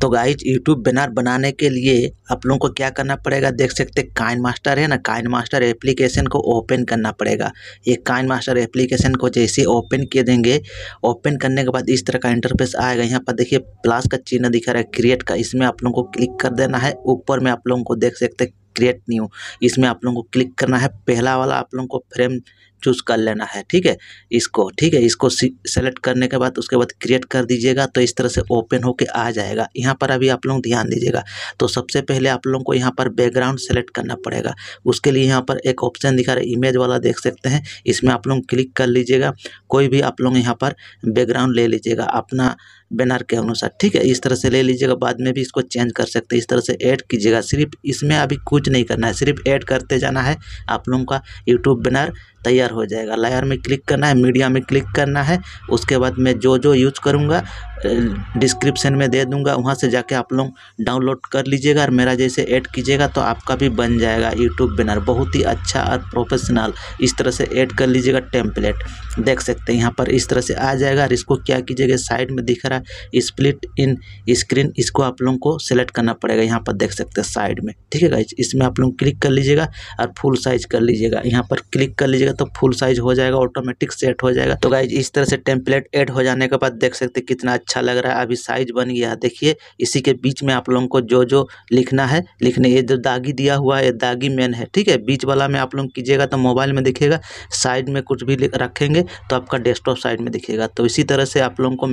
तो guys YouTube banner बनाने के लिए आप लोगों को क्या करना पड़ेगा देख सकते काइन मास्टर है ना काइन मास्टर एप्लीकेशन को ओपन करना पड़ेगा ये काइन मास्टर एप्लीकेशन को जैसे ओपन किए देंगे ओपन करने के बाद इस तरह का इंटरफेस आएगा यहाँ पर देखिए प्लस का चिन्ह दिखा रहा है क्रिएट का इसमें आप लोगों को क्लिक कर देना है ऊपर में आप लोगों को देख सकते क्रिएट न्यू इसमें आप लोगों को क्लिक करना है पहला वाला आप लोगों को फ्रेम चूज़ कर लेना है ठीक है इसको ठीक है इसको सेलेक्ट करने के बाद उसके बाद क्रिएट कर दीजिएगा तो इस तरह से ओपन होके आ जाएगा यहाँ पर अभी आप लोग ध्यान दीजिएगा तो सबसे पहले आप लोगों को यहाँ पर बैकग्राउंड सेलेक्ट करना पड़ेगा उसके लिए यहाँ पर एक ऑप्शन दिखा रहा है इमेज वाला देख सकते हैं इसमें आप लोग क्लिक कर लीजिएगा कोई भी आप लोग यहाँ पर बैकग्राउंड ले लीजिएगा अपना बैनर के अनुसार ठीक है इस तरह से ले लीजिएगा बाद में भी इसको चेंज कर सकते हैं इस तरह से ऐड कीजिएगा सिर्फ इसमें अभी कुछ नहीं करना है सिर्फ ऐड करते जाना है आप लोगों का यूट्यूब बैनर तैयार हो जाएगा लायर में क्लिक करना है मीडिया में क्लिक करना है उसके बाद मैं जो जो यूज करूँगा डिस्क्रिप्शन में दे दूंगा वहाँ से जाके आप लोग डाउनलोड कर लीजिएगा और मेरा जैसे ऐड कीजिएगा तो आपका भी बन जाएगा यूट्यूब बैनर बहुत ही अच्छा और प्रोफेशनल इस तरह से ऐड कर लीजिएगा टेम्पलेट देख सकते हैं यहाँ पर इस तरह से आ जाएगा और इसको क्या कीजिएगा साइड में दिख रहा है स्प्लिट इन स्क्रीन इसको आप लोगों को सेलेक्ट करना पड़ेगा यहाँ पर देख सकते हैं साइड में ठीक है गाइज इसमें आप लोग क्लिक कर लीजिएगा और फुल साइज कर लीजिएगा यहाँ पर क्लिक कर लीजिएगा तो फुल साइज हो जाएगा ऑटोमेटिक सेट हो जाएगा तो गाइज इस तरह से टेम्पलेट एड हो जाने के बाद देख सकते कितना अच्छा लग रहा है अभी साइज बन गया देखिए इसी के बीच में आप लोगों को जो जो लिखना है लिखने ये जो दागी दिया हुआ है ये दागी मेन है ठीक है बीच वाला में आप लोग कीजिएगा तो मोबाइल में दिखेगा साइड में कुछ भी रखेंगे तो आपका डेस्कटॉप साइड में दिखेगा तो इसी तरह से आप लोगों को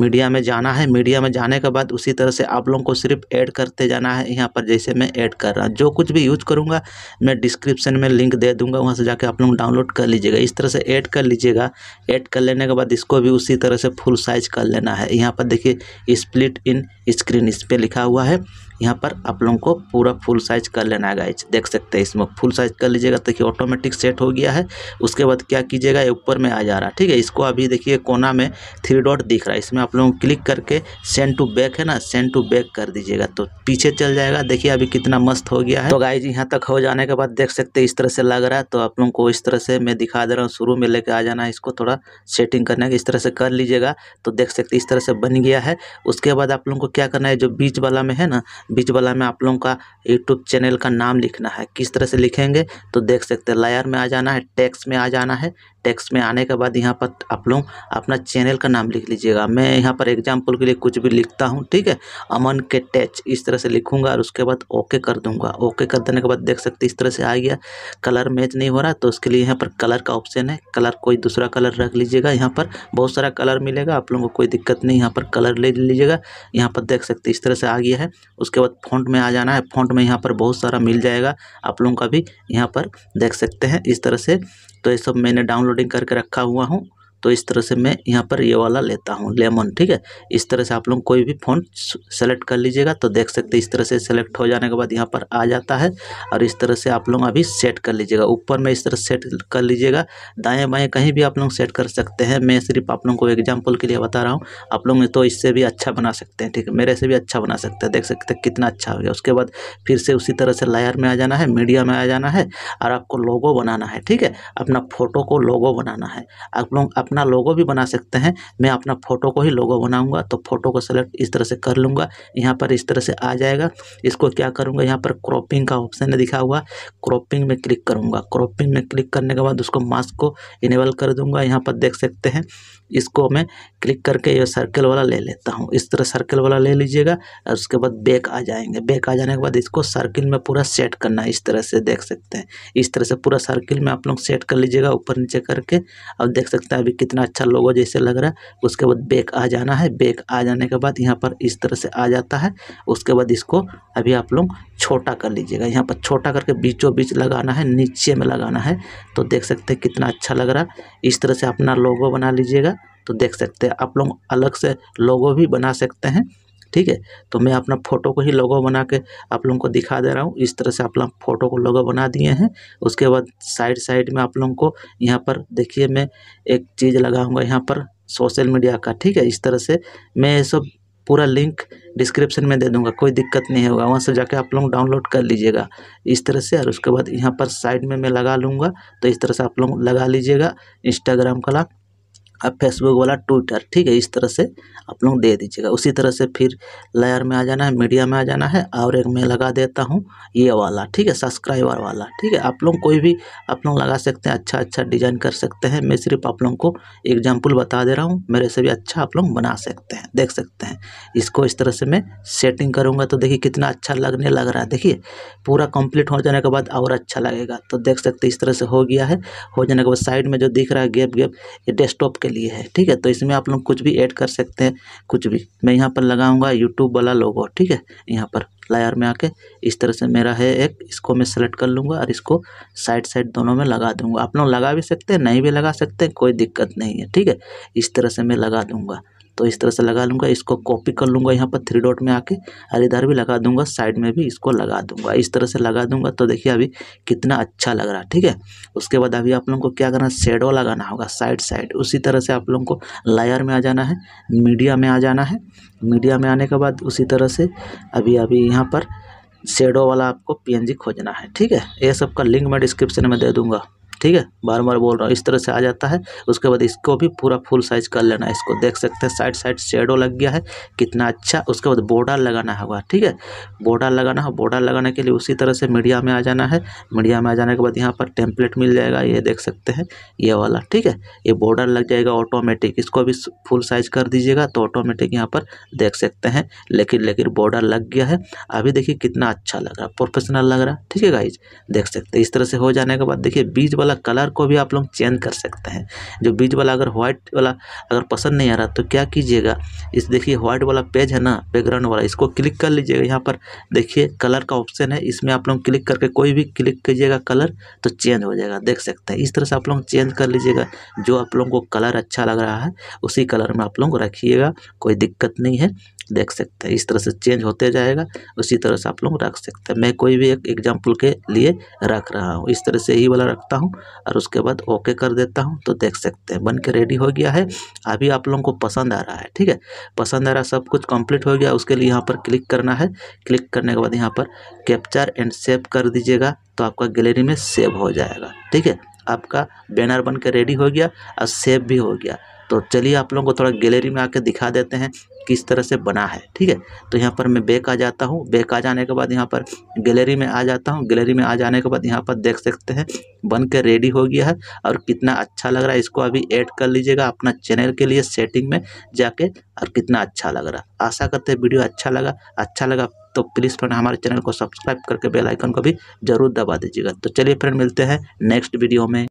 मीडिया में जाना है मीडिया में जाने के बाद उसी तरह से आप लोगों को सिर्फ ऐड करते जाना है यहाँ पर जैसे मैं ऐड कर रहा हूँ जो कुछ भी यूज करूँगा मैं डिस्क्रिप्शन में लिंक दे दूँगा वहाँ से जाके आप लोग डाउनलोड कर लीजिएगा इस तरह से ऐड कर लीजिएगा ऐड कर लेने के बाद इसको भी उसी तरह से फुल साइज कर लेना है है यहाँ पर देखिए स्प्लिट इन स्क्रीन इस पर लिखा हुआ है। यहाँ पर आप लोगों को पूरा फुल साइज कर लेना है गाइज देख सकते हैं इसमें फुल साइज कर लीजिएगा देखिए ऑटोमेटिक सेट हो गया है उसके बाद क्या कीजिएगा ये ऊपर में आ जा रहा है ठीक है इसको अभी देखिए कोना में थ्री डॉट दिख रहा है इसमें आप लोगों को क्लिक करके सेंड टू बैक है ना सेंड टू बैक कर दीजिएगा तो पीछे चल जाएगा देखिए अभी कितना मस्त हो गया है तो गाइज यहाँ तक हो जाने के बाद देख सकते इस तरह से लग रहा है तो आप लोगों को इस तरह से मैं दिखा दे रहा हूँ शुरू में लेके आ जाना है इसको थोड़ा सेटिंग करना का इस तरह से कर लीजिएगा तो देख सकते इस तरह से बन गया है उसके बाद आप लोगों को क्या करना है जो बीच वाला में है ना बीच वाला में आप लोगों का यूट्यूब चैनल का नाम लिखना है किस तरह से लिखेंगे तो देख सकते हैं लायर में आ जाना है टैक्स में आ जाना है टेक्स्ट में आने के बाद यहाँ पर आप लोग अपना चैनल का नाम लिख लीजिएगा मैं यहाँ पर एग्जाम्पल के लिए कुछ भी लिखता हूँ ठीक है अमन के टैच इस तरह से लिखूंगा और उसके बाद ओके कर दूंगा ओके कर देने के बाद देख सकते इस तरह से आ गया कलर मैच नहीं हो रहा तो उसके लिए यहाँ पर कलर का ऑप्शन है कलर कोई दूसरा कलर रख लीजिएगा यहाँ पर बहुत सारा कलर मिलेगा आप लोगों को कोई दिक्कत नहीं यहाँ पर कलर ले लीजिएगा यहाँ पर देख सकते इस तरह से आ गया है उसके बाद फॉन्ट में आ जाना है फॉन्ट में यहाँ पर बहुत सारा मिल जाएगा आप लोगों का भी यहाँ पर देख सकते हैं इस तरह से तो ये सब मैंने डाउनलोडिंग करके रखा हुआ हूँ तो इस तरह से मैं यहाँ पर ये वाला लेता हूँ लेमन ठीक है इस तरह से आप लोग कोई भी फ़ोन सेलेक्ट कर लीजिएगा तो देख सकते हैं इस तरह से सेलेक्ट हो जाने के बाद यहाँ पर आ जाता है और इस तरह से आप लोग अभी सेट कर लीजिएगा ऊपर में इस तरह सेट कर लीजिएगा दाएँ बाएँ कहीं भी आप लोग सेट कर सकते हैं मैं सिर्फ आप लोग को एग्जाम्पल के लिए बता रहा हूँ आप लोग तो इससे भी अच्छा बना सकते हैं ठीक है मेरे से भी अच्छा बना सकते हैं देख सकते हैं कितना अच्छा हो गया उसके बाद फिर से उसी तरह से लायर में आ जाना है मीडिया में आ जाना है और आपको लोगो बनाना है ठीक है अपना फोटो को लोगो बनाना है आप लोग अपना लोगो भी बना सकते हैं मैं अपना फ़ोटो को ही लोगो बनाऊंगा तो फ़ोटो को सेलेक्ट इस तरह से कर लूँगा यहाँ पर इस तरह से आ जाएगा इसको क्या करूँगा यहाँ पर क्रॉपिंग का ऑप्शन है दिखा हुआ क्रॉपिंग में क्लिक करूँगा क्रॉपिंग में क्लिक करने के बाद उसको मास्क को इनेबल कर दूँगा यहाँ पर देख सकते हैं इसको मैं क्लिक करके ये सर्कल वाला ले लेता हूँ इस तरह सर्कल वाला ले लीजिएगा और उसके बाद बैक आ जाएंगे बैक आ जाने के बाद इसको सर्किल में पूरा सेट करना इस तरह से देख सकते हैं इस तरह से पूरा सर्किल में आप लोग सेट कर लीजिएगा ऊपर नीचे करके अब देख सकते हैं अभी कितना अच्छा लोगो जैसे लग रहा है उसके बाद बैक आ जाना है बैक आ जाने के बाद यहाँ पर इस तरह से आ जाता है उसके बाद इसको अभी आप लोग छोटा कर लीजिएगा यहाँ पर छोटा करके बीचों बीच लगाना है नीचे में लगाना है तो देख सकते हैं कितना अच्छा लग रहा इस तरह से अपना लोगो बना लीजिएगा तो देख सकते हैं आप लोग अलग से लोगो भी बना सकते हैं ठीक है तो मैं अपना फ़ोटो को ही लोगो बना के आप लोगों को दिखा दे रहा हूँ इस तरह से आप लोग फ़ोटो को लोगो बना दिए हैं उसके बाद साइड साइड में आप लोगों को यहाँ पर देखिए मैं एक चीज़ लगाऊंगा यहाँ पर सोशल मीडिया का ठीक है इस तरह से मैं ये सब पूरा लिंक डिस्क्रिप्शन में दे दूंगा कोई दिक्कत नहीं होगा वहाँ से जाके आप लोग डाउनलोड कर लीजिएगा इस तरह से और उसके बाद यहाँ पर साइड में मैं लगा लूँगा तो इस तरह से आप लोग लगा लीजिएगा इंस्टाग्राम का अब फेसबुक वाला ट्विटर ठीक है इस तरह से आप लोग दे दीजिएगा उसी तरह से फिर लेयर में आ जाना है मीडिया में आ जाना है और एक मैं लगा देता हूँ ये वाला ठीक है सब्सक्राइबर वाला ठीक है आप लोग कोई भी आप लोग लगा सकते हैं अच्छा अच्छा डिजाइन कर सकते हैं मैं सिर्फ आप लोगों को एग्जाम्पल बता दे रहा हूँ मेरे से भी अच्छा आप लोग बना सकते हैं देख सकते हैं इसको इस तरह से मैं सेटिंग करूँगा तो देखिए कितना अच्छा लगने लग रहा है देखिए पूरा कम्प्लीट हो जाने के बाद और अच्छा लगेगा तो देख सकते इस तरह से हो गया है हो जाने के बाद साइड में जो दिख रहा है गैप गेप ये डेस्कटॉप के के लिए है ठीक है तो इसमें आप लोग कुछ भी ऐड कर सकते हैं कुछ भी मैं यहाँ पर लगाऊंगा यूट्यूब वाला लोगो ठीक है यहाँ पर लायर में आके इस तरह से मेरा है एक इसको मैं सेलेक्ट कर लूँगा और इसको साइड साइड दोनों में लगा दूँगा आप लोग लगा भी सकते हैं नहीं भी लगा सकते कोई दिक्कत नहीं है ठीक है इस तरह से मैं लगा दूँगा तो इस तरह से लगा लूँगा इसको कॉपी कर लूँगा यहाँ पर थ्री डॉट में आके और इधर भी लगा दूँगा साइड में भी इसको लगा दूँगा इस तरह से लगा दूँगा तो देखिए अभी कितना अच्छा लग रहा है ठीक है उसके बाद अभी आप लोगों को क्या करना है शेडो लगाना होगा साइड साइड उसी तरह से आप लोगों को लायर में आ जाना है मीडिया में आ जाना है मीडिया में आने के बाद उसी तरह से अभी अभी यहाँ पर शेडो वाला आपको जी खोजना है ठीक है ये सब का लिंक मैं डिस्क्रिप्शन में दे दूंगा ठीक है बार बार बोल रहा हूँ इस तरह से आ जाता है उसके बाद इसको भी पूरा फुल साइज कर लेना है इसको देख सकते हैं साइड साइड शेडो लग गया है कितना अच्छा उसके बाद बॉर्डर लगाना होगा ठीक है बॉर्डर लगाना हो बॉर्डर लगाने के लिए उसी तरह से मीडिया में आ जाना है मीडिया में आ जाने के बाद यहाँ पर टेम्पलेट मिल जाएगा ये देख सकते हैं ये वाला ठीक है ये बॉर्डर लग जाएगा ऑटोमेटिक इसको भी फुल साइज कर दीजिएगा तो ऑटोमेटिक यहाँ पर देख सकते हैं लेकिन लेकिन बॉर्डर लग गया है अभी देखिए कितना अच्छा लग रहा है प्रोफेशनल लग रहा है ठीक है गाइज देख सकते हैं इस तरह से हो जाने के बाद देखिए बीज वाला वाला कलर को भी आप लोग चेंज कर सकते हैं जो बीच वाला अगर व्हाइट वाला अगर पसंद नहीं आ रहा तो क्या कीजिएगा इस देखिए व्हाइट वाला पेज है ना बैकग्राउंड वाला इसको क्लिक कर लीजिएगा यहाँ पर देखिए कलर का ऑप्शन है इसमें आप लोग क्लिक करके कोई भी क्लिक कीजिएगा कलर तो चेंज हो जाएगा देख सकते हैं इस तरह से आप लोग चेंज कर लीजिएगा जो आप लोगों को कलर अच्छा लग रहा है उसी कलर में आप लोग रखिएगा कोई दिक्कत नहीं है देख सकते हैं इस तरह से चेंज होते जाएगा उसी तरह से आप लोग रख सकते हैं मैं कोई भी एक एग्जाम्पल के लिए रख रहा हूँ इस तरह से ही वाला रखता हूँ और उसके बाद ओके कर देता हूँ तो देख सकते हैं बन के रेडी हो गया है अभी आप लोगों को पसंद आ रहा है ठीक है पसंद आ रहा सब कुछ कंप्लीट हो गया उसके लिए यहाँ पर क्लिक करना है क्लिक करने के बाद यहाँ पर कैप्चर एंड सेव कर दीजिएगा तो आपका गैलरी में सेव हो जाएगा ठीक है आपका बैनर बन के रेडी हो गया और सेव भी हो गया तो चलिए आप लोगों को थोड़ा गैलरी में आके दिखा देते हैं किस तरह से बना है ठीक है तो यहाँ पर मैं बैक आ जाता हूँ बैक आ जाने के बाद यहाँ पर गैलरी में आ जाता हूँ गैलरी में आ जाने के बाद यहाँ पर देख सकते हैं बन के रेडी हो गया है और कितना अच्छा लग रहा है इसको अभी ऐड कर लीजिएगा अपना चैनल के लिए सेटिंग में जाके और कितना अच्छा लग रहा है आशा करते हैं वीडियो अच्छा लगा अच्छा लगा तो प्लीज़ फ्रेंड हमारे चैनल को सब्सक्राइब करके बेल आइकन को भी जरूर दबा दीजिएगा तो चलिए फ्रेंड मिलते हैं नेक्स्ट वीडियो में